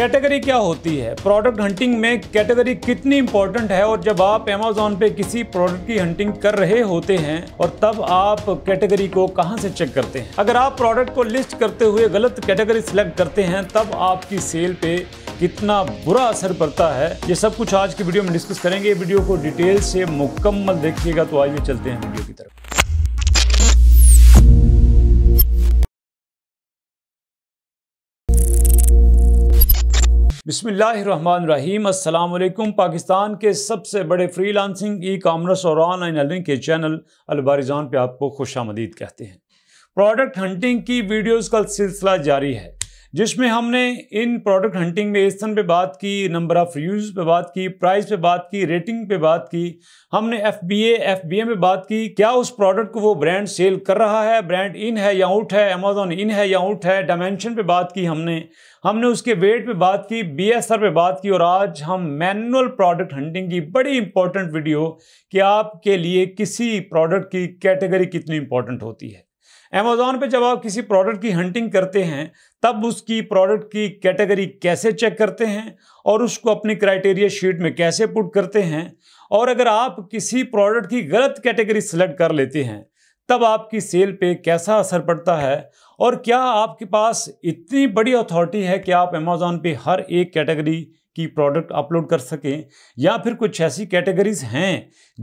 category क्या होती है प्रोडक्ट हंटिंग में कैटेगरी कितनी इंपॉर्टेंट है और जब आप अमेजोन पे किसी प्रोडक्ट की हंटिंग कर रहे होते हैं और तब आप कैटेगरी को कहां से चेक करते हैं अगर आप प्रोडक्ट को लिस्ट करते हुए गलत कैटेगरी सिलेक्ट करते हैं तब आपकी सेल पे कितना बुरा असर पड़ता है ये सब कुछ आज की वीडियो में डिस्कस करेंगे वीडियो को डिटेल से मुकम्मल देखिएगा तो आइए चलते हैं वीडियो की तरफ बिसमीम् अल्लाम पाकिस्तान के सबसे बड़े फ्री लांसिंग ई कामर्स और ऑनलाइन अर्निंग के चैनल अलबारिजान पे आपको खुश आमदीद कहते हैं प्रोडक्ट हंटिंग की वीडियोस का सिलसिला जारी है जिसमें हमने इन प्रोडक्ट हंटिंग में एसन पे बात की नंबर ऑफ़ रिव्यूज पे बात की प्राइस पे बात की रेटिंग पे बात की हमने F B F B A में बात की क्या उस प्रोडक्ट को वो ब्रांड सेल कर रहा है ब्रांड इन है या आउट है अमेजोन इन है या आउट है डायमेंशन पे बात की हमने हमने उसके वेट पे बात की बी एस आर पे बात की और आज हम मैनुअल प्रोडक्ट हंटिंग की बड़ी इंपॉर्टेंट वीडियो कि आपके लिए किसी प्रोडक्ट की कैटेगरी कितनी इंपॉर्टेंट होती है अमेज़ोन पे जब आप किसी प्रोडक्ट की हंटिंग करते हैं तब उसकी प्रोडक्ट की कैटेगरी कैसे चेक करते हैं और उसको अपनी क्राइटेरिया शीट में कैसे पुट करते हैं और अगर आप किसी प्रोडक्ट की गलत कैटेगरी सेलेक्ट कर लेते हैं तब आपकी सेल पे कैसा असर पड़ता है और क्या आपके पास इतनी बड़ी अथॉरिटी है कि आप अमेज़ोन पे हर एक कैटेगरी की प्रोडक्ट अपलोड कर सकें या फिर कुछ ऐसी कैटेगरीज हैं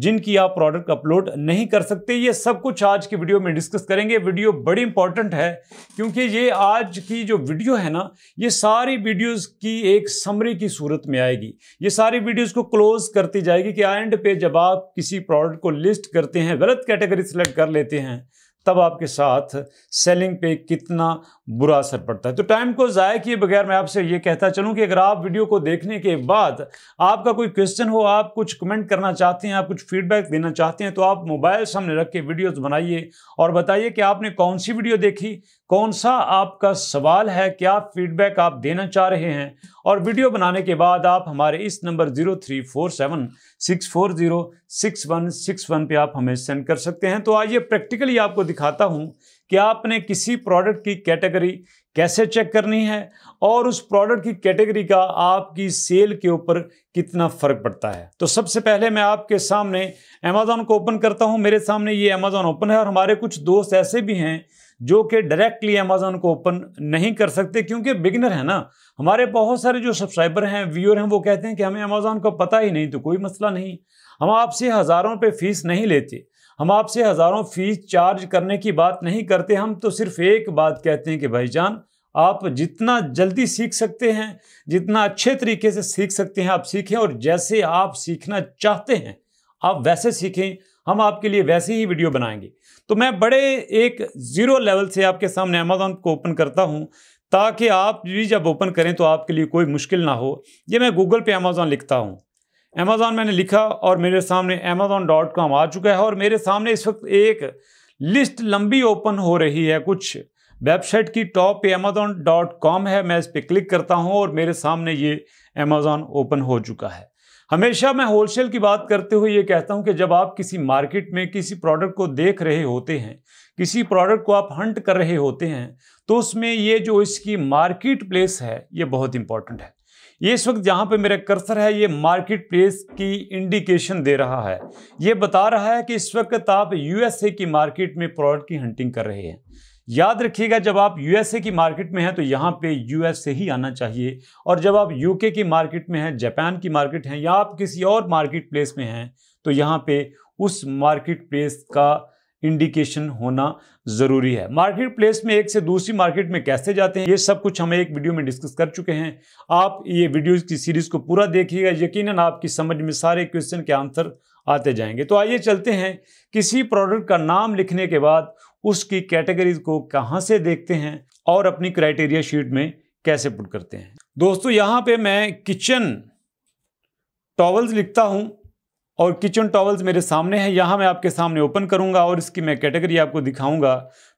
जिनकी आप प्रोडक्ट अपलोड नहीं कर सकते ये सब कुछ आज की वीडियो में डिस्कस करेंगे वीडियो बड़ी इंपॉर्टेंट है क्योंकि ये आज की जो वीडियो है ना ये सारी वीडियोस की एक समरी की सूरत में आएगी ये सारी वीडियोस को क्लोज करती जाएगी कि एंड पे जब आप किसी प्रोडक्ट को लिस्ट करते हैं गलत कैटेगरी सेलेक्ट कर लेते हैं तब आपके साथ सेलिंग पे कितना बुरा असर पड़ता है तो टाइम को ज़ाया किए बगैर मैं आपसे ये कहता चलूँ कि अगर आप वीडियो को देखने के बाद आपका कोई क्वेश्चन हो आप कुछ कमेंट करना चाहते हैं आप कुछ फीडबैक देना चाहते हैं तो आप मोबाइल सामने रख के वीडियोज़ बनाइए और बताइए कि आपने कौन सी वीडियो देखी कौन सा आपका सवाल है क्या फीडबैक आप देना चाह रहे हैं और वीडियो बनाने के बाद आप हमारे इस number zero three four seven six four zero six one six one पर आप हमें सेंड कर सकते हैं तो आइए प्रैक्टिकली आपको दिखाता हूँ कि आपने किसी प्रोडक्ट की कैटेगरी कैसे चेक करनी है और उस प्रोडक्ट की कैटेगरी का आपकी सेल के ऊपर कितना फ़र्क पड़ता है तो सबसे पहले मैं आपके सामने अमेजोन को ओपन करता हूं मेरे सामने ये अमेज़ॉन ओपन है और हमारे कुछ दोस्त ऐसे भी हैं जो कि डायरेक्टली अमेजोन को ओपन नहीं कर सकते क्योंकि बिगनर है ना हमारे बहुत सारे जो सब्सक्राइबर हैं व्यूअर हैं वो कहते हैं कि हमें अमेज़ॉन का पता ही नहीं तो कोई मसला नहीं हम आपसे हज़ारों पे फीस नहीं लेते हम आपसे हज़ारों फीस चार्ज करने की बात नहीं करते हम तो सिर्फ एक बात कहते हैं कि भाईजान आप जितना जल्दी सीख सकते हैं जितना अच्छे तरीके से सीख सकते हैं आप सीखें और जैसे आप सीखना चाहते हैं आप वैसे सीखें हम आपके लिए वैसे ही वीडियो बनाएंगे तो मैं बड़े एक ज़ीरो लेवल से आपके सामने अमेज़ोन को ओपन करता हूँ ताकि आप भी जब ओपन करें तो आपके लिए कोई मुश्किल ना हो ये मैं गूगल पे अमेज़ोन लिखता हूँ अमेज़ॉन मैंने लिखा और मेरे सामने अमेजोन डॉट कॉम आ चुका है और मेरे सामने इस वक्त एक लिस्ट लंबी ओपन हो रही है कुछ वेबसाइट की टॉप पे अमेजोन डॉट कॉम है मैं इस पर क्लिक करता हूँ और मेरे सामने ये अमेजोन ओपन हो चुका है हमेशा मैं होलसेल की बात करते हुए ये कहता हूँ कि जब आप किसी मार्केट में किसी प्रोडक्ट को देख रहे होते हैं किसी प्रोडक्ट को आप हंट कर रहे होते हैं तो उसमें ये जो इसकी मार्केट प्लेस है ये बहुत इंपॉर्टेंट है ये इस वक्त जहाँ पे मेरा कर्सर है ये मार्केट प्लेस की इंडिकेशन दे रहा है ये बता रहा है कि इस वक्त आप यूएसए की मार्केट में प्रोडक्ट की हंटिंग कर रहे हैं याद रखिएगा जब आप यूएसए की मार्केट में हैं तो यहाँ पे यूएसए ही आना चाहिए और जब आप यूके की मार्केट में हैं जापान की मार्केट हैं या आप किसी और मार्केट प्लेस में हैं तो यहाँ पे उस मार्केट प्लेस का इंडिकेशन होना जरूरी है मार्केट प्लेस में एक से दूसरी मार्केट में कैसे जाते हैं ये सब कुछ हम एक वीडियो में डिस्कस कर चुके हैं आप ये वीडियोस की सीरीज को पूरा देखिएगा यकीनन आपकी समझ में सारे क्वेश्चन के आंसर आते जाएंगे तो आइए चलते हैं किसी प्रोडक्ट का नाम लिखने के बाद उसकी कैटेगरीज को कहाँ से देखते हैं और अपनी क्राइटेरिया शीट में कैसे पुट करते हैं दोस्तों यहाँ पे मैं किचन टॉवल्स लिखता हूँ और किचन टॉवल्स मेरे सामने हैं यहाँ मैं आपके सामने ओपन करूँगा और इसकी मैं कैटेगरी आपको दिखाऊँगा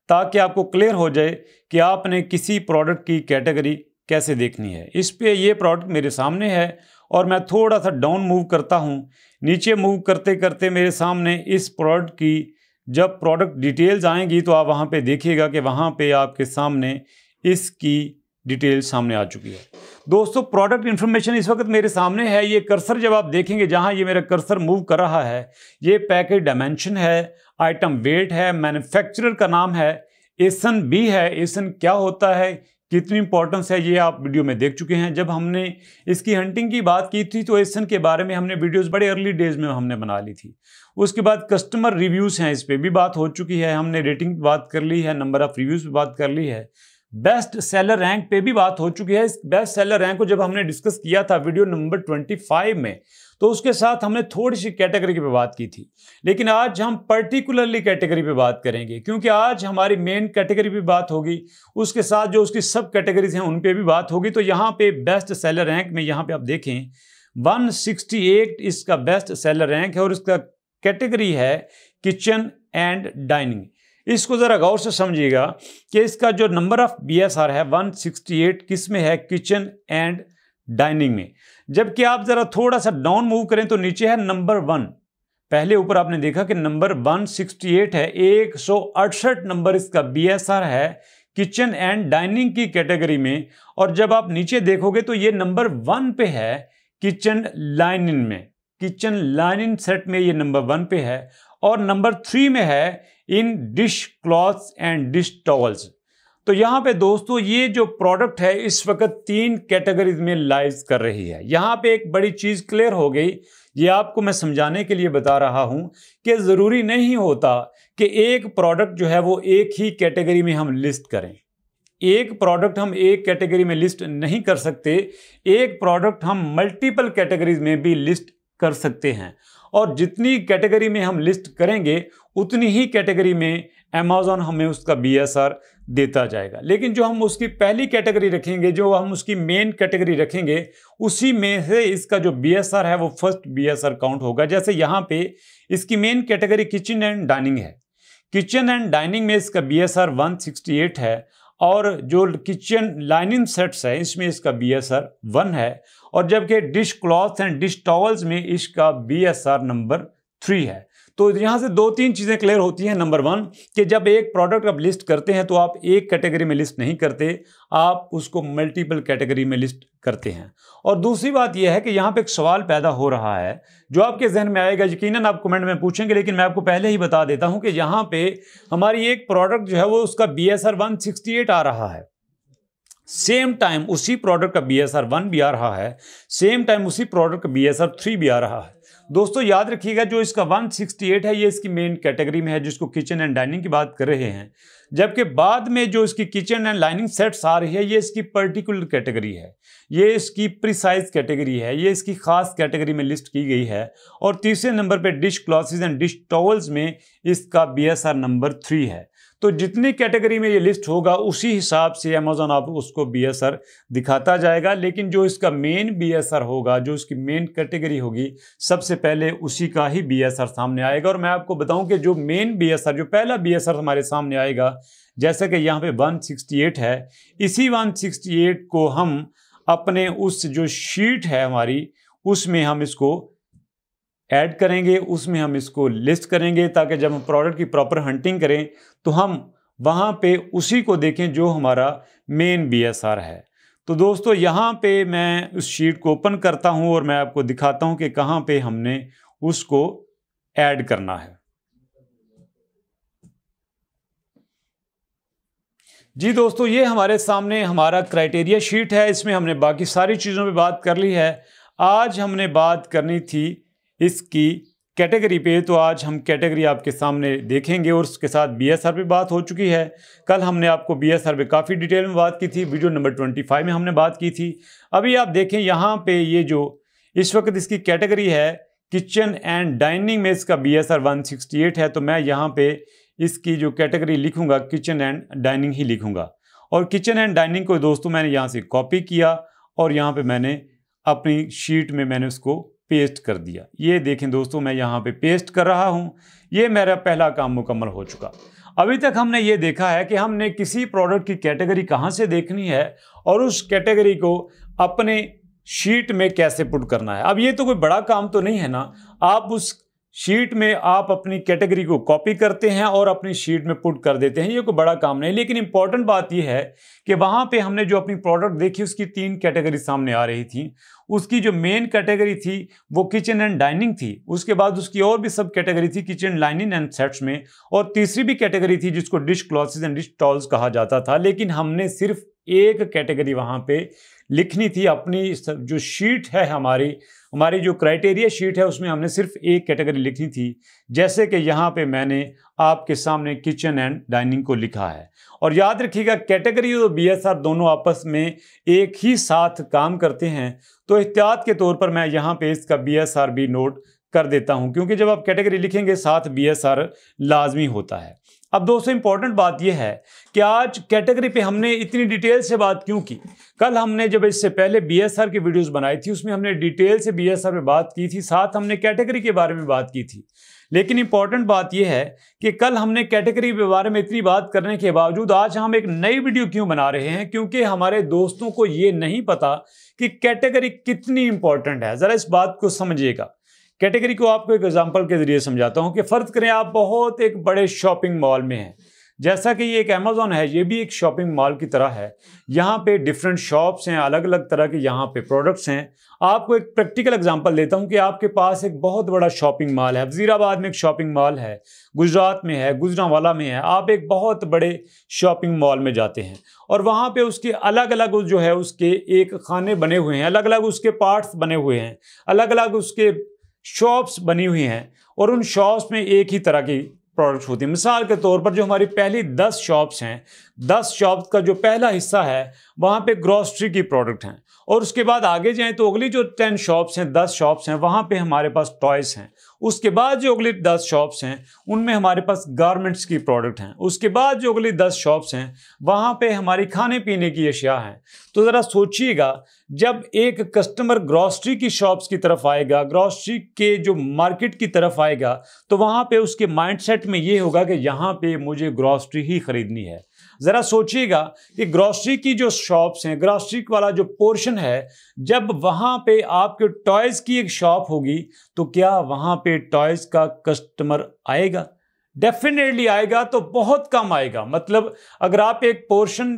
ताकि आपको क्लियर हो जाए कि आपने किसी प्रोडक्ट की कैटेगरी कैसे देखनी है इस पर ये प्रोडक्ट मेरे सामने है और मैं थोड़ा सा डाउन मूव करता हूँ नीचे मूव करते करते मेरे सामने इस प्रोडक्ट की जब प्रोडक्ट डिटेल्स आएंगी तो आप वहाँ पे देखिएगा कि वहाँ पे आपके सामने इसकी डिटेल सामने आ चुकी है दोस्तों प्रोडक्ट इन्फॉर्मेशन इस वक्त मेरे सामने है ये कर्सर जब आप देखेंगे जहाँ ये मेरा कर्सर मूव कर रहा है ये पैकेज डायमेंशन है आइटम वेट है मैन्युफैक्चरर का नाम है एसन बी है एसन क्या होता है कितनी इंपॉर्टेंस है ये आप वीडियो में देख चुके हैं जब हमने इसकी हंटिंग की बात की थी तो एसन के बारे में हमने वीडियोस बड़े अर्ली डेज में हमने बना ली थी उसके बाद कस्टमर रिव्यूज़ हैं इस पर भी बात हो चुकी है हमने रेटिंग बात कर ली है नंबर ऑफ़ रिव्यूज़ भी बात कर ली है बेस्ट सेलर रैंक पे भी बात हो चुकी है इस बेस्ट सेलर रैंक को जब हमने डिस्कस किया था वीडियो नंबर 25 में तो उसके साथ हमने थोड़ी सी कैटेगरी पे बात की थी लेकिन आज हम पर्टिकुलरली कैटेगरी पे बात करेंगे क्योंकि आज हमारी मेन कैटेगरी पे बात होगी उसके साथ जो उसकी सब कैटेगरीज हैं उन पर भी बात होगी तो यहाँ पे बेस्ट सेलर रैंक में यहाँ पे आप देखें वन इसका बेस्ट सेलर रैंक है और इसका कैटेगरी है किचन एंड डाइनिंग इसको ज़रा गौर से समझिएगा कि इसका जो number of B S R है 168 किस में है किचन एंड डाइनिंग में जबकि आप ज़रा थोड़ा सा डाउन मूव करें तो नीचे है नंबर वन पहले ऊपर आपने देखा कि नंबर 168 है एक नंबर इसका बी एस आर है किचन एंड डाइनिंग की कैटेगरी में और जब आप नीचे देखोगे तो ये नंबर वन पे है किचन लाइन में किचन लाइन सेट में ये नंबर वन पे है और नंबर थ्री में है in dish cloths and dish towels तो यहाँ पे दोस्तों ये जो प्रोडक्ट है इस वक्त तीन कैटेगरीज में लाइज कर रही है यहाँ पे एक बड़ी चीज़ क्लियर हो गई ये आपको मैं समझाने के लिए बता रहा हूँ कि ज़रूरी नहीं होता कि एक प्रोडक्ट जो है वो एक ही कैटेगरी में हम लिस्ट करें एक प्रोडक्ट हम एक कैटेगरी में लिस्ट नहीं कर सकते एक प्रोडक्ट हम मल्टीपल कैटेगरीज में भी लिस्ट कर सकते हैं और जितनी कैटेगरी में हम लिस्ट करेंगे उतनी ही कैटेगरी में अमेजोन हमें उसका बी देता जाएगा लेकिन जो हम उसकी पहली कैटेगरी रखेंगे जो हम उसकी मेन कैटेगरी रखेंगे उसी में से इसका जो बी है वो फर्स्ट बी काउंट होगा जैसे यहाँ पे इसकी main category kitchen and dining है किचन एंड डाइनिंग में इसका B S R one sixty eight है और जो किचन लाइनिंग सेट्स है इसमें इसका बी एस आर वन है और जबकि dish cloth and dish towels में इसका B S R number three है तो यहाँ से दो तीन चीज़ें क्लियर होती हैं नंबर वन कि जब एक प्रोडक्ट आप लिस्ट करते हैं तो आप एक कैटेगरी में लिस्ट नहीं करते आप उसको मल्टीपल कैटेगरी में लिस्ट करते हैं और दूसरी बात यह है कि यहाँ पे एक सवाल पैदा हो रहा है जो आपके जहन में आएगा यकीनन आप कमेंट में पूछेंगे लेकिन मैं आपको पहले ही बता देता हूँ कि यहाँ पे हमारी एक प्रोडक्ट जो है वो उसका B S R one sixty eight आ रहा है सेम टाइम उसी प्रोडक्ट का बी एस आर वन भी आ रहा है सेम टाइम उसी प्रोडक्ट का बी एस आर थ्री भी आ रहा है दोस्तों याद रखिएगा जो इसका 168 है ये इसकी मेन कैटेगरी में है जिसको किचन एंड डाइनिंग की बात कर रहे हैं जबकि बाद में जो इसकी किचन एंड लाइनिंग सेट्स आ रही है ये इसकी पर्टिकुलर कैटेगरी है ये इसकी प्रिसाइज कैटेगरी है ये इसकी खास कैटेगरी में लिस्ट की गई है और तीसरे नंबर पर dish clothes and dish towels में इसका बी नंबर थ्री है तो जितनी कैटेगरी में ये लिस्ट होगा उसी हिसाब से अमेज़ोन आप उसको बी दिखाता जाएगा लेकिन जो इसका मेन बी होगा जो इसकी मेन कैटेगरी होगी सबसे पहले उसी का ही बी सामने आएगा और मैं आपको बताऊं कि जो मेन बी जो पहला बी हमारे सामने आएगा जैसे कि यहाँ पे 168 है इसी 168 को हम अपने उस जो शीट है हमारी उसमें हम इसको ऐड करेंगे उसमें हम इसको लिस्ट करेंगे ताकि जब हम प्रोडक्ट की प्रॉपर हंटिंग करें तो हम वहाँ पे उसी को देखें जो हमारा मेन बी एस आर है तो दोस्तों यहाँ पे मैं उस शीट को ओपन करता हूँ और मैं आपको दिखाता हूँ कि कहाँ पे हमने उसको ऐड करना है जी दोस्तों ये हमारे सामने हमारा क्राइटेरिया शीट है इसमें हमने बाकी सारी चीज़ों पे बात कर ली है आज हमने बात करनी थी इसकी कैटेगरी पे तो आज हम कैटेगरी आपके सामने देखेंगे और उसके साथ बीएसआर पे बात हो चुकी है कल हमने आपको बीएसआर पे काफ़ी डिटेल में बात की थी वीडियो नंबर ट्वेंटी फाइव में हमने बात की थी अभी आप देखें यहाँ पे ये जो इस वक्त इसकी कैटेगरी है किचन एंड डाइनिंग में इसका B S R one sixty eight है तो मैं यहाँ पर इसकी जो कैटेगरी लिखूँगा किचन एंड डाइनिंग ही लिखूँगा और किचन एंड डाइनिंग को दोस्तों मैंने यहाँ से कॉपी किया और यहाँ पर मैंने अपनी शीट में मैंने उसको पेस्ट कर दिया ये देखें दोस्तों मैं यहाँ पे पेस्ट कर रहा हूँ ये मेरा पहला काम मुकम्मल हो चुका अभी तक हमने ये देखा है कि हमने किसी प्रोडक्ट की कैटेगरी कहाँ से देखनी है और उस कैटेगरी को अपने शीट में कैसे पुट करना है अब ये तो कोई बड़ा काम तो नहीं है ना आप उस शीट में आप अपनी कैटेगरी को कॉपी करते हैं और अपनी शीट में पुट कर देते हैं ये कोई बड़ा काम नहीं लेकिन इंपॉर्टेंट बात यह है कि वहाँ पे हमने जो अपनी प्रोडक्ट देखी उसकी तीन कैटेगरी सामने आ रही थी उसकी जो मेन कैटेगरी थी वो किचन एंड डाइनिंग थी उसके बाद उसकी और भी सब कैटेगरी थी किचन लाइनिंग एंड सेट्स में और तीसरी भी कैटेगरी थी जिसको dish cloths and dish towels कहा जाता था लेकिन हमने सिर्फ एक कैटेगरी वहाँ पे लिखनी थी अपनी जो शीट है हमारी हमारी जो क्राइटेरिया शीट है उसमें हमने सिर्फ एक कैटेगरी लिखी थी जैसे कि यहाँ पे मैंने आपके सामने किचन एंड डाइनिंग को लिखा है और याद रखिएगा कैटेगरी और आर दोनों आपस में एक ही साथ काम करते हैं तो एहतियात के तौर पर मैं यहाँ पे इसका बी एस आर बी नोट कर देता हूं क्योंकि जब आप कैटेगरी लिखेंगे साथ बी एस आर लाजमी होता है अब दोस्तों इंपॉर्टेंट बात यह है कि आज कैटेगरी पे हमने इतनी डिटेल से बात क्यों की कल हमने जब इससे पहले बी एस आर की वीडियोस बनाई थी उसमें हमने डिटेल से बी एस आर में बात की थी साथ हमने कैटेगरी के बारे में बात की थी लेकिन इंपॉर्टेंट बात यह है कि कल हमने कैटेगरी के बारे में इतनी बात करने के बावजूद आज हम एक नई वीडियो क्यों बना रहे हैं क्योंकि हमारे दोस्तों को ये नहीं पता कि कैटेगरी कितनी इंपॉर्टेंट है ज़रा इस बात को समझिएगा कैटेगरी को आपको एक एग्जाम्पल के ज़रिए समझाता हूँ कि फ़र्ज़ करें आप बहुत एक बड़े शॉपिंग मॉल में हैं जैसा कि ये एक अमेज़ोन है ये भी एक शॉपिंग मॉल की तरह है यहाँ पे डिफरेंट शॉप्स हैं अलग अलग तरह के यहाँ पे प्रोडक्ट्स हैं आपको एक प्रैक्टिकल एग्जांपल देता हूँ कि आपके पास एक बहुत बड़ा शॉपिंग मॉल है वजीराबाद में एक शॉपिंग मॉल है गुजरात में है गुजरावाला में है आप एक बहुत बड़े शॉपिंग मॉल में जाते हैं और वहाँ पर उसके अलग अलग जो है उसके एक खाने बने हुए हैं अलग अलग उसके पार्ट्स बने हुए हैं अलग अलग उसके शॉप्स बनी हुई हैं और उन शॉप्स में एक ही तरह की प्रोडक्ट्स होती हैं मिसाल के तौर पर जो हमारी पहली दस शॉप्स हैं दस शॉप्स का जो पहला हिस्सा है वहाँ पे ग्रॉसरी की प्रोडक्ट हैं और उसके बाद आगे जाएं तो अगली जो टेन शॉप्स हैं दस शॉप्स हैं वहाँ पे हमारे पास टॉयस हैं उसके बाद जो अगली दस शॉप्स हैं उनमें हमारे पास गारमेंट्स की प्रोडक्ट हैं उसके बाद जो अगली दस शॉप्स हैं वहाँ पे हमारी खाने पीने की अशिया हैं तो ज़रा सोचिएगा जब एक कस्टमर ग्रॉसरी की शॉप्स की तरफ आएगा ग्रॉसरी के जो मार्केट की तरफ आएगा तो वहाँ पे उसके माइंडसेट में ये होगा कि यहाँ पे मुझे ग्रॉसरी ही ख़रीदनी है ज़रा सोचिएगा कि ग्रॉसरी की जो शॉप्स हैं ग्रॉसरी वाला जो पोर्शन है जब वहाँ पे आपके टॉयज़ की एक शॉप होगी तो क्या वहाँ पे टॉयज़ का कस्टमर आएगा डेफिनेटली आएगा तो बहुत कम आएगा मतलब अगर आप एक पोर्शन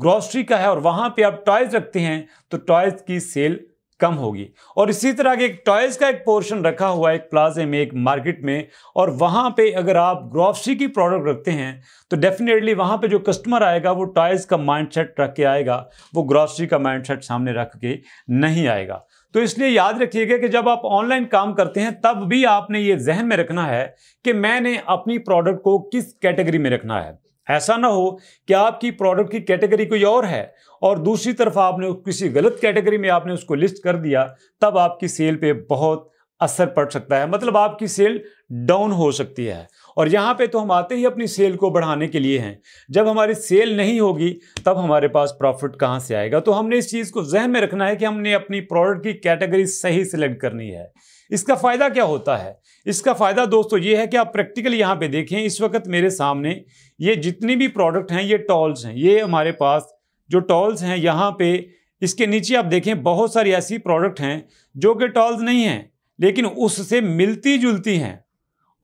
ग्रॉसरी का है और वहाँ पे आप टॉयज़ रखते हैं तो टॉयज़ की सेल कम होगी और इसी तरह के एक टॉयज़ का एक पोर्शन रखा हुआ है एक प्लाजे में एक मार्केट में और वहाँ पे अगर आप ग्रॉसरी की प्रोडक्ट रखते हैं तो डेफिनेटली वहाँ पे जो कस्टमर आएगा वो टॉयज़ का माइंडसेट रख के आएगा वो ग्रॉसरी का माइंडसेट सामने रख के नहीं आएगा तो इसलिए याद रखिएगा कि जब आप ऑनलाइन काम करते हैं तब भी आपने ये जहन में रखना है कि मैंने अपनी प्रोडक्ट को किस कैटेगरी में रखना है ऐसा ना हो कि आपकी प्रोडक्ट की कैटेगरी कोई और है और दूसरी तरफ आपने किसी गलत कैटेगरी में आपने उसको लिस्ट कर दिया तब आपकी सेल पे बहुत असर पड़ सकता है मतलब आपकी सेल डाउन हो सकती है और यहाँ पे तो हम आते ही अपनी सेल को बढ़ाने के लिए हैं जब हमारी सेल नहीं होगी तब हमारे पास प्रॉफिट कहाँ से आएगा तो हमने इस चीज़ को जहन में रखना है कि हमने अपनी प्रोडक्ट की कैटेगरी सही सिलेक्ट करनी है इसका फ़ायदा क्या होता है इसका फ़ायदा दोस्तों ये है कि आप प्रैक्टिकली यहाँ पर देखें इस वक्त मेरे सामने ये जितनी भी प्रोडक्ट हैं ये टॉल्स हैं ये हमारे पास जो टॉल्स हैं यहाँ पर इसके नीचे आप देखें बहुत सारी ऐसी प्रोडक्ट हैं जो कि टॉल्स नहीं हैं लेकिन उससे मिलती जुलती हैं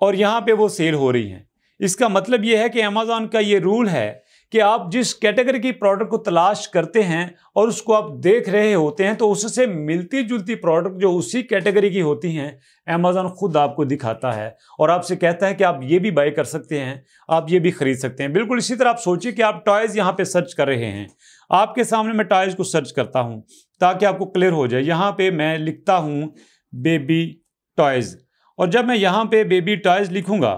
और यहाँ पे वो सेल हो रही हैं इसका मतलब ये है कि अमेजोन का ये रूल है कि आप जिस कैटेगरी की प्रोडक्ट को तलाश करते हैं और उसको आप देख रहे होते हैं तो उससे मिलती जुलती प्रोडक्ट जो उसी कैटेगरी की होती हैं अमेजोन खुद आपको दिखाता है और आपसे कहता है कि आप ये भी बाई कर सकते हैं आप ये भी खरीद सकते हैं बिल्कुल इसी तरह आप सोचिए कि आप टॉयज़ यहाँ पर सर्च कर रहे हैं आपके सामने मैं टॉयज़ को सर्च करता हूँ ताकि आपको क्लियर हो जाए यहाँ पर मैं लिखता हूँ बेबी टॉयज़ और जब मैं यहाँ पे बेबी टॉयज़ लिखूँगा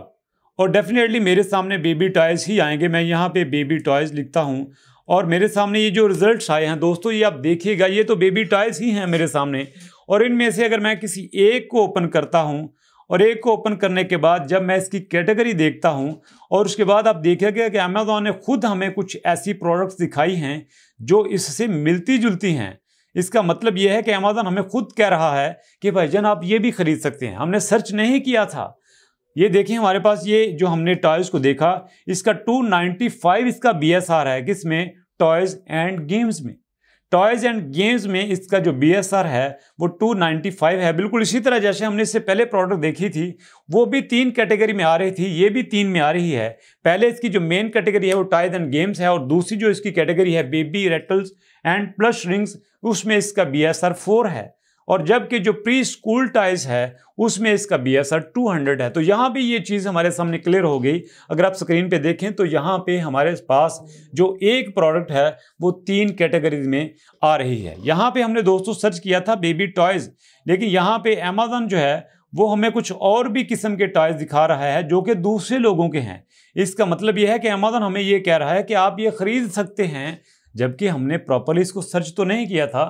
और डेफिनेटली मेरे सामने बेबी टॉयज़ ही आएंगे मैं यहाँ पे बेबी टॉयज़ लिखता हूँ और मेरे सामने ये जो रिज़ल्ट आए हैं दोस्तों ये आप देखिएगा ये तो बेबी टॉयज़ ही हैं मेरे सामने और इनमें से अगर मैं किसी एक को ओपन करता हूँ और एक को ओपन करने के बाद जब मैं इसकी कैटेगरी देखता हूँ और उसके बाद आप देखेगा कि अमेज़ोन ने खुद हमें कुछ ऐसी प्रोडक्ट्स दिखाई हैं जो इससे मिलती जुलती हैं इसका मतलब यह है कि अमेज़न हमें खुद कह रहा है कि भाईजान आप ये भी खरीद सकते हैं हमने सर्च नहीं किया था ये देखें हमारे पास ये जो हमने टॉयज़ को देखा इसका 295 इसका बी है किस में टॉयज़ एंड गेम्स में टॉयज एंड गेम्स में इसका जो बी है वो 295 है बिल्कुल इसी तरह जैसे हमने इससे पहले प्रोडक्ट देखी थी वो भी तीन कैटेगरी में आ रही थी ये भी तीन में आ रही है पहले इसकी जो मेन कैटेगरी है वो टॉयज एंड गेम्स है और दूसरी जो इसकी कैटेगरी है baby rattles and plush rings उसमें इसका बी एस है और जबकि जो प्री स्कूल टाइज है उसमें इसका B S R two hundred है तो यहाँ भी ये चीज़ हमारे सामने क्लियर हो गई अगर आप स्क्रीन पे देखें तो यहाँ पे हमारे पास जो एक प्रोडक्ट है वो तीन कैटेगरीज में आ रही है यहाँ पे हमने दोस्तों सर्च किया था बेबी टॉयज़ लेकिन यहाँ पे अमेजन जो है वो हमें कुछ और भी किस्म के टॉयज़ दिखा रहा है जो कि दूसरे लोगों के हैं इसका मतलब यह है कि अमेजन हमें ये कह रहा है कि आप ये ख़रीद सकते हैं जबकि हमने प्रॉपरली इसको सर्च तो नहीं किया था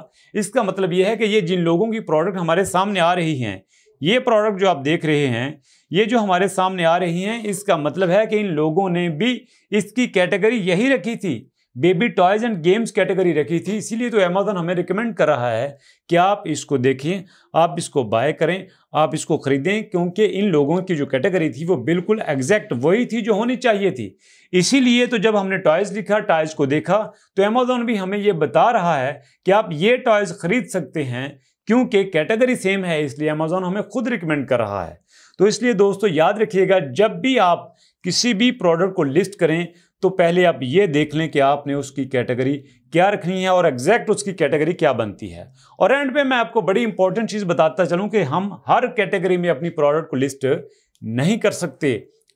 इसका मतलब यह है कि ये जिन लोगों की प्रोडक्ट हमारे सामने आ रही हैं ये प्रोडक्ट जो आप देख रहे हैं ये जो हमारे सामने आ रही हैं इसका मतलब है कि इन लोगों ने भी इसकी कैटेगरी यही रखी थी baby toys and games category रखी थी इसीलिए तो अमेजोन हमें रिकमेंड कर रहा है कि आप इसको देखें आप इसको बाय करें आप इसको ख़रीदें क्योंकि इन लोगों की जो कैटेगरी थी वो बिल्कुल एग्जैक्ट वही थी जो होनी चाहिए थी इसीलिए तो जब हमने टॉयज़ लिखा टॉयज़ को देखा तो अमेजोन भी हमें ये बता रहा है कि आप ये टॉयज़ ख़रीद सकते हैं क्योंकि कैटेगरी सेम है इसलिए अमेजोन हमें खुद रिकमेंड कर रहा है तो इसलिए दोस्तों याद रखिएगा जब भी आप किसी भी प्रोडक्ट को लिस्ट करें तो पहले आप ये देख लें कि आपने उसकी कैटेगरी क्या रखनी है और एग्जैक्ट उसकी कैटेगरी क्या बनती है और एंड पे मैं आपको बड़ी इंपॉर्टेंट चीज़ बताता चलूँ कि हम हर कैटेगरी में अपनी प्रोडक्ट को लिस्ट नहीं कर सकते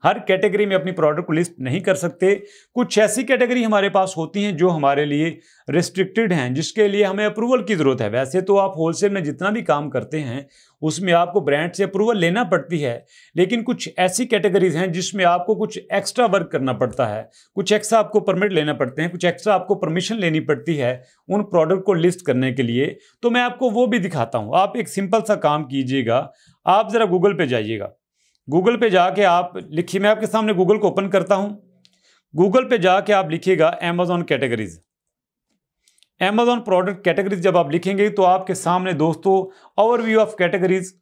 हर कैटेगरी में अपनी प्रोडक्ट को लिस्ट नहीं कर सकते कुछ ऐसी कैटेगरी हमारे पास होती हैं जो हमारे लिए रिस्ट्रिक्टेड हैं जिसके लिए हमें अप्रूवल की ज़रूरत है वैसे तो आप होलसेल में जितना भी काम करते हैं उसमें आपको ब्रांड से अप्रूवल लेना पड़ती है लेकिन कुछ ऐसी कैटेगरीज हैं जिसमें आपको कुछ एक्स्ट्रा वर्क करना पड़ता है कुछ एक्स्ट्रा आपको परमिट लेना पड़ते हैं कुछ एक्स्ट्रा आपको परमिशन लेनी पड़ती है उन प्रोडक्ट को लिस्ट करने के लिए तो मैं आपको वो भी दिखाता हूँ आप एक सिंपल सा काम कीजिएगा आप ज़रा गूगल पे जाइएगा गूगल पे जाके आप लिखिए मैं आपके सामने गूगल को ओपन करता हूँ गूगल पे जाके आप लिखिएगा Amazon categories Amazon product categories जब आप लिखेंगे तो आपके सामने दोस्तों overview of categories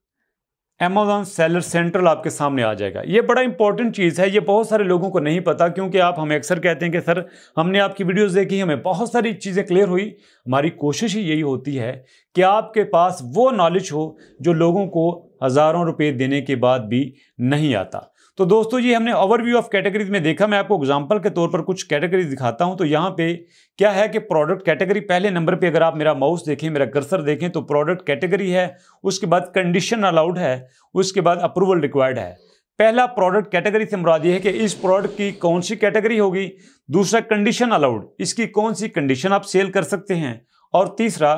Amazon seller central आपके सामने आ जाएगा ये बड़ा इंपॉर्टेंट चीज़ है ये बहुत सारे लोगों को नहीं पता क्योंकि आप हमें अक्सर कहते हैं कि सर हमने आपकी वीडियोस देखी हमें बहुत सारी चीज़ें क्लियर हुई हमारी कोशिश ही यही होती है कि आपके पास वो नॉलेज हो जो लोगों को हज़ारों रुपये देने के बाद भी नहीं आता तो दोस्तों ये हमने ओवरव्यू ऑफ कैटेगरीज में देखा मैं आपको एग्जांपल के तौर पर कुछ कैटेगरीज दिखाता हूं तो यहाँ पे क्या है कि प्रोडक्ट कैटेगरी पहले नंबर पे अगर आप मेरा माउस देखें मेरा कर्सर देखें तो प्रोडक्ट कैटेगरी है उसके बाद कंडीशन अलाउड है उसके बाद अप्रूवल रिक्वायर्ड है पहला प्रोडक्ट कैटेगरी से मुराद ये है कि इस प्रोडक्ट की कौन सी कैटेगरी होगी दूसरा कंडीशन अलाउड इसकी कौन सी कंडीशन आप सेल कर सकते हैं और तीसरा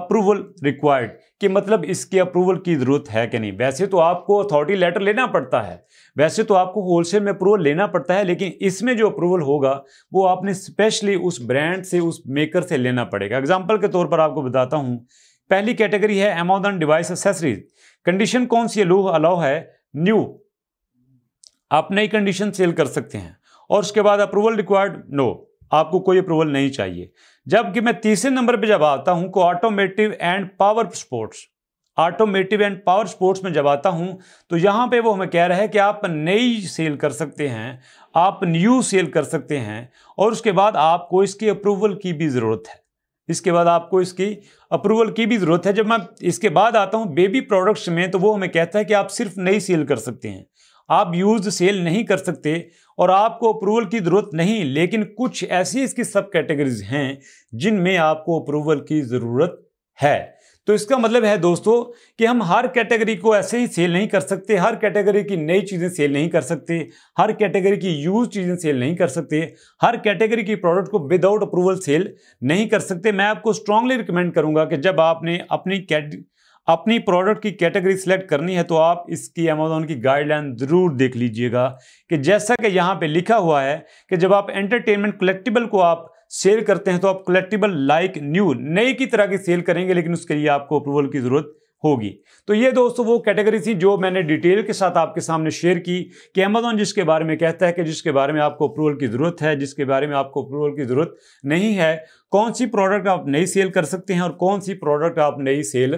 अप्रूवल रिक्वायर्ड कि मतलब इसकी अप्रूवल की ज़रूरत है कि नहीं वैसे तो आपको अथॉरिटी लेटर लेना पड़ता है वैसे तो आपको होलसेल में अप्रूवल लेना पड़ता है लेकिन इसमें जो अप्रूवल होगा वो आपने स्पेशली उस ब्रांड से उस मेकर से लेना पड़ेगा एग्जाम्पल के तौर पर आपको बताता हूँ पहली कैटेगरी है एमोदन डिवाइस एसेसरीज कंडीशन कौन सी लोह अलाउ है न्यू आप नई कंडीशन सेल कर सकते हैं और उसके बाद अप्रूवल रिक्वायर्ड नो आपको कोई अप्रूवल नहीं चाहिए जबकि मैं तीसरे नंबर पे जब आता हूं को automotive and power sports automotive and power sports में जब आता हूं तो यहां पे वो हमें कह रहा है कि आप नई सेल कर सकते हैं आप न्यू सेल कर सकते हैं और उसके बाद आपको इसकी अप्रूवल की भी ज़रूरत है इसके बाद आपको इसकी अप्रूवल की भी ज़रूरत है जब मैं इसके बाद आता हूं बेबी प्रोडक्ट्स में तो वो हमें कहता है कि आप सिर्फ नई सेल कर सकते हैं आप यूज सेल नहीं कर सकते और आपको अप्रूवल की ज़रूरत नहीं लेकिन कुछ ऐसी इसकी सब कैटेगरीज हैं जिनमें आपको अप्रूवल की ज़रूरत है तो इसका मतलब है दोस्तों कि हम हर कैटेगरी को ऐसे ही सेल नहीं कर सकते हर कैटेगरी की नई चीज़ें सेल नहीं कर सकते हर कैटेगरी की यूज चीज़ें सेल नहीं कर सकते हर कैटेगरी की प्रोडक्ट को विदाउट अप्रूवल सेल नहीं कर सकते मैं आपको स्ट्रांगली रिकमेंड करूंगा कि जब आपने अपनी कैट अपनी प्रोडक्ट की कैटेगरी सिलेक्ट करनी है तो आप इसकी अमेजोन की गाइडलाइन ज़रूर देख लीजिएगा कि जैसा कि यहाँ पे लिखा हुआ है कि जब आप एंटरटेनमेंट कलेक्टिबल को आप सेल करते हैं तो आप कलेक्टिबल लाइक न्यू नई की तरह की सेल करेंगे लेकिन उसके लिए आपको अप्रूवल की ज़रूरत होगी तो ये दोस्तों वो कैटेगरी थी जो मैंने डिटेल के साथ आपके सामने शेयर की कि अमेजोन जिसके बारे में कहता है कि जिसके बारे में आपको अप्रूवल की ज़रूरत है जिसके बारे में आपको अप्रूवल की ज़रूरत नहीं है कौन सी प्रोडक्ट आप नई सेल कर सकते हैं और कौन सी प्रोडक्ट आप नई सेल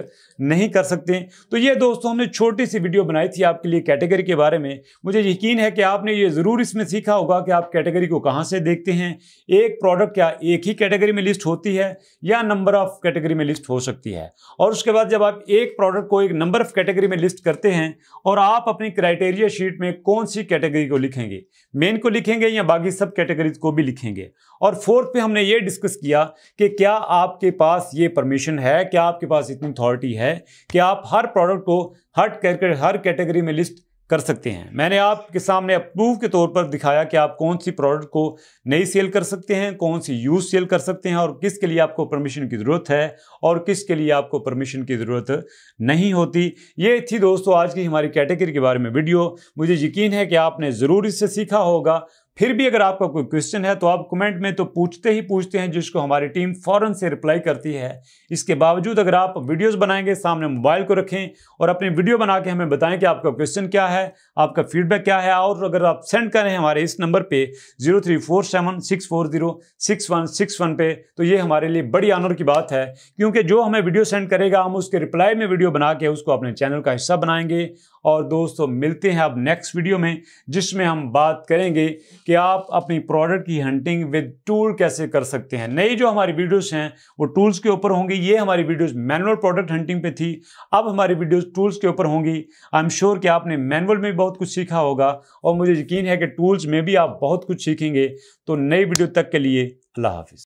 नहीं कर सकते तो ये दोस्तों हमने छोटी सी वीडियो बनाई थी आपके लिए कैटेगरी के बारे में मुझे यकीन है कि आपने ये ज़रूर इसमें सीखा होगा कि आप कैटेगरी को कहाँ से देखते हैं एक प्रोडक्ट क्या एक ही कैटेगरी में लिस्ट होती है या नंबर ऑफ कैटेगरी में लिस्ट हो सकती है और उसके बाद जब आप एक प्रोडक्ट को एक नंबर ऑफ कैटेगरी में लिस्ट करते हैं और आप अपनी क्राइटेरिया शीट में कौन सी कैटेगरी को लिखेंगे मेन को लिखेंगे या बाकी सब कैटेगरीज को भी लिखेंगे और फोर्थ पे हमने ये डिस्कस किया किया कि क्या आपके पास ये परमिशन है क्या आपके पास इतनी अथॉरिटी है कि आप हर प्रोडक्ट को हर हर कैटेगरी में लिस्ट कर सकते हैं मैंने आपके सामने अप्रूव के तौर पर दिखाया कि आप कौन सी प्रोडक्ट को नई सेल कर सकते हैं कौन सी यूज सेल कर सकते हैं और किसके लिए आपको परमिशन की ज़रूरत है और किसके लिए आपको परमिशन की ज़रूरत नहीं होती ये थी दोस्तों आज की हमारी कैटेगरी के बारे में वीडियो मुझे यकीन है कि आपने ज़रूर इससे सीखा होगा फिर भी अगर आपका कोई क्वेश्चन है तो आप कमेंट में तो पूछते ही पूछते हैं जिसको हमारी टीम फ़ौरन से रिप्लाई करती है इसके बावजूद अगर आप वीडियोस बनाएंगे सामने मोबाइल को रखें और अपनी वीडियो बना के हमें बताएं कि आपका क्वेश्चन क्या है आपका फीडबैक क्या है और अगर आप सेंड करें हमारे इस नंबर पर zero three four seven six four zero six one six one पे तो ये हमारे लिए बड़ी आनर की बात है क्योंकि जो हमें वीडियो सेंड करेगा हम उसके रिप्लाई में वीडियो बना के उसको अपने चैनल का हिस्सा बनाएंगे और दोस्तों मिलते हैं अब नेक्स्ट वीडियो में जिसमें हम बात करेंगे कि आप अपनी प्रोडक्ट की हंटिंग विद टूल कैसे कर सकते हैं नई जो हमारी वीडियोस हैं वो टूल्स के ऊपर होंगी ये हमारी वीडियोस मैनुअल प्रोडक्ट हंटिंग पे थी अब हमारी वीडियोस टूल्स के ऊपर होंगी आई एम श्योर कि आपने मैनुअल में बहुत कुछ सीखा होगा और मुझे यकीन है कि टूल्स में भी आप बहुत कुछ सीखेंगे तो नई वीडियो तक के लिए अल्लाह हाफिज़